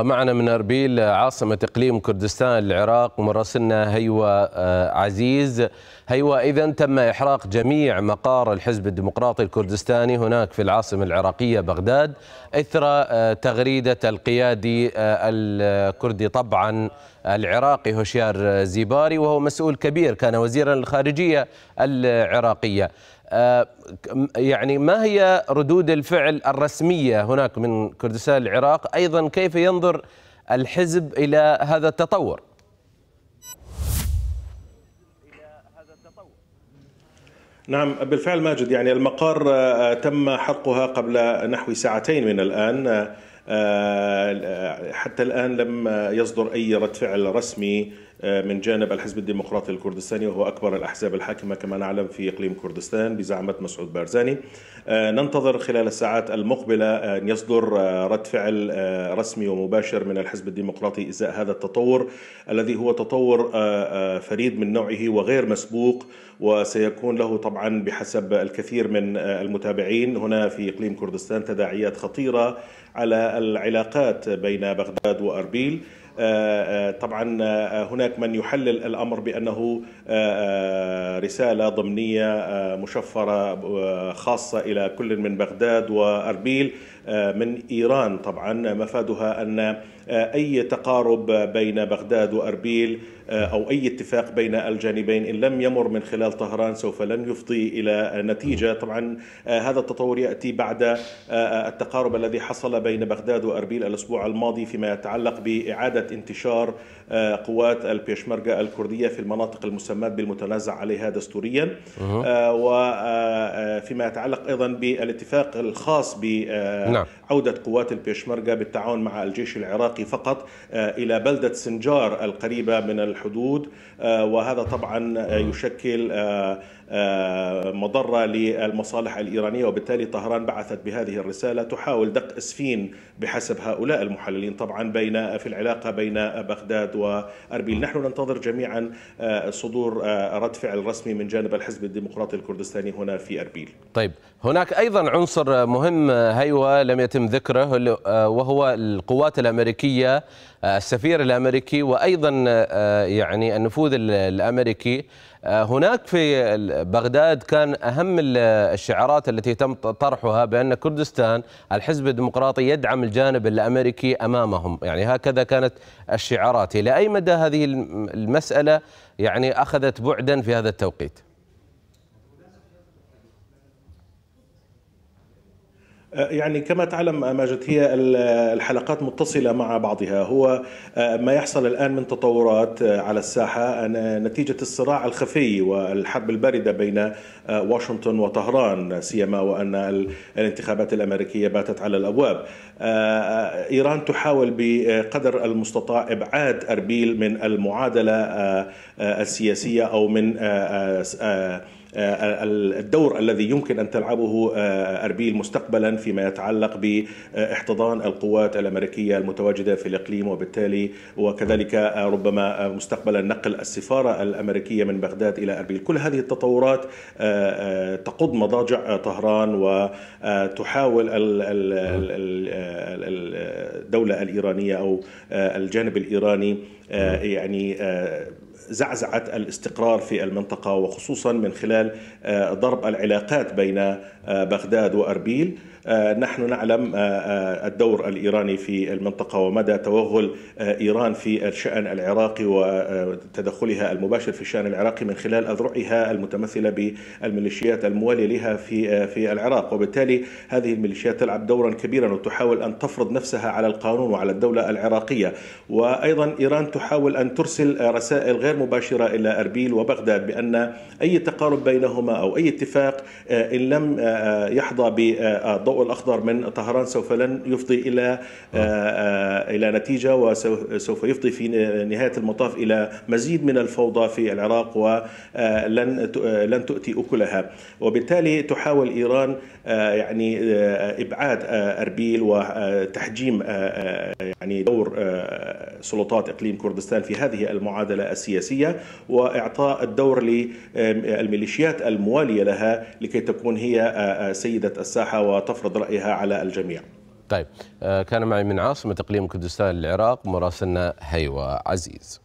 ومعنا من اربيل عاصمه اقليم كردستان العراق مراسلنا هيوا آه، عزيز هيوا اذا تم احراق جميع مقار الحزب الديمقراطي الكردستاني هناك في العاصمه العراقيه بغداد اثر آه، تغريده القيادي آه، الكردي طبعا العراقي هوشيار زيباري وهو مسؤول كبير كان وزيرا للخارجيه العراقيه آه، يعني ما هي ردود الفعل الرسمية هناك من كردستان العراق أيضا كيف ينظر الحزب إلى هذا التطور نعم بالفعل ماجد يعني المقر آه، تم حرقها قبل نحو ساعتين من الآن آه، حتى الآن لم يصدر أي رد فعل رسمي آه، من جانب الحزب الديمقراطي الكردستاني وهو أكبر الأحزاب الحاكمة كما نعلم في إقليم كردستان بزعمة مسعود بارزاني آه، ننتظر خلال الساعات المقبلة أن يصدر آه، رد فعل رسمي ومباشر من الحزب الديمقراطي إزاء هذا التطور الذي هو تطور فريد من نوعه وغير مسبوق وسيكون له طبعا بحسب الكثير من المتابعين هنا في إقليم كردستان تداعيات خطيرة على العلاقات بين بغداد وأربيل آه، آه، طبعا آه، هناك من يحلل الأمر بأنه رسالة ضمنية مشفرة خاصة إلى كل من بغداد وأربيل من إيران طبعا مفادها أن أي تقارب بين بغداد وأربيل أو أي اتفاق بين الجانبين إن لم يمر من خلال طهران سوف لن يفضي إلى نتيجة طبعا هذا التطور يأتي بعد التقارب الذي حصل بين بغداد وأربيل الأسبوع الماضي فيما يتعلق بإعادة مسألة انتشار آه، قوات البيشمركة الكردية في المناطق المسماة بالمتنازع عليها دستوريا أه. آه، فيما يتعلق ايضا بالاتفاق الخاص نعم. بعوده قوات البيشمركه بالتعاون مع الجيش العراقي فقط آه، الى بلده سنجار القريبه من الحدود آه، وهذا طبعا يشكل آه، مضره للمصالح الايرانيه وبالتالي طهران بعثت بهذه الرساله تحاول دق اسفين بحسب هؤلاء المحللين طبعا بين في العلاقه بين بغداد واربيل نحن ننتظر جميعا صدور رد فعل رسمي من جانب الحزب الديمقراطي الكردستاني هنا في اربيل الجيل طيب هناك ايضا عنصر مهم هيوه لم يتم ذكره آه، وهو القوات الامريكيه آه، السفير الامريكي وايضا آه، يعني النفوذ الامريكي هناك في بغداد كان اهم الشعارات التي تم طرحها بان كردستان الحزب الديمقراطي يدعم الجانب الامريكي امامهم يعني هكذا كانت الشعارات الى اي مدى هذه المساله يعني اخذت بعدا في هذا التوقيت آه، يعني كما تعلم ماجد هي الحلقات متصلة مع بعضها هو آه، ما يحصل الآن من تطورات آه، على الساحة نتيجة الصراع الخفي والحرب الباردة بين واشنطن وطهران سيما وأن الانتخابات الأمريكية باتت على الأبواب إيران تحاول بقدر المستطاع إبعاد أربيل من المعادلة السياسية أو من آه، الدور الذي يمكن أن تلعبه آه، أربيل مستقبلا فيما يتعلق باحتضان القوات الأمريكية المتواجدة في الإقليم وبالتالي وكذلك آه، ربما مستقبلا نقل السفارة الأمريكية من بغداد إلى أربيل كل هذه التطورات تقض مضاجع طهران وتحاول الدولة الإيرانية أو الجانب الإيراني يعني زعزعة الاستقرار في المنطقة وخصوصا من خلال آه، ضرب العلاقات بين آه، بغداد وأربيل آه، نحن نعلم آه، آه، الدور الايراني في المنطقه ومدى توغل ايران في الشان العراقي وتدخلها المباشر في الشان العراقي من خلال اذرعها المتمثله بالميليشيات المواليه لها في في العراق وبالتالي هذه الميليشيات تلعب دورا كبيرا وتحاول ان تفرض نفسها على القانون وعلى الدوله العراقيه وايضا ايران تحاول ان ترسل رسائل غير مباشره الى اربيل وبغداد بان اي تقارب بينهما او اي اتفاق ان لم يحظى بضوء الضوء الأخضر من طهران سوف لن يفضي إلى آه، آه، إلى نتيجة وسوف يفضي في نهاية المطاف إلى مزيد من الفوضى في العراق ولن آه، لن تؤتي أكلها وبالتالي تحاول إيران يعني إبعاد أربيل وتحجيم يعني دور سلطات إقليم كردستان في هذه المعادلة السياسية وإعطاء الدور للميليشيات الموالية لها لكي تكون هي سيدة الساحة وتفرض تفرض رأيها على الجميع طيب آه، كان معي من عاصمة إقليم كردستان العراق مراسلنا هيوى عزيز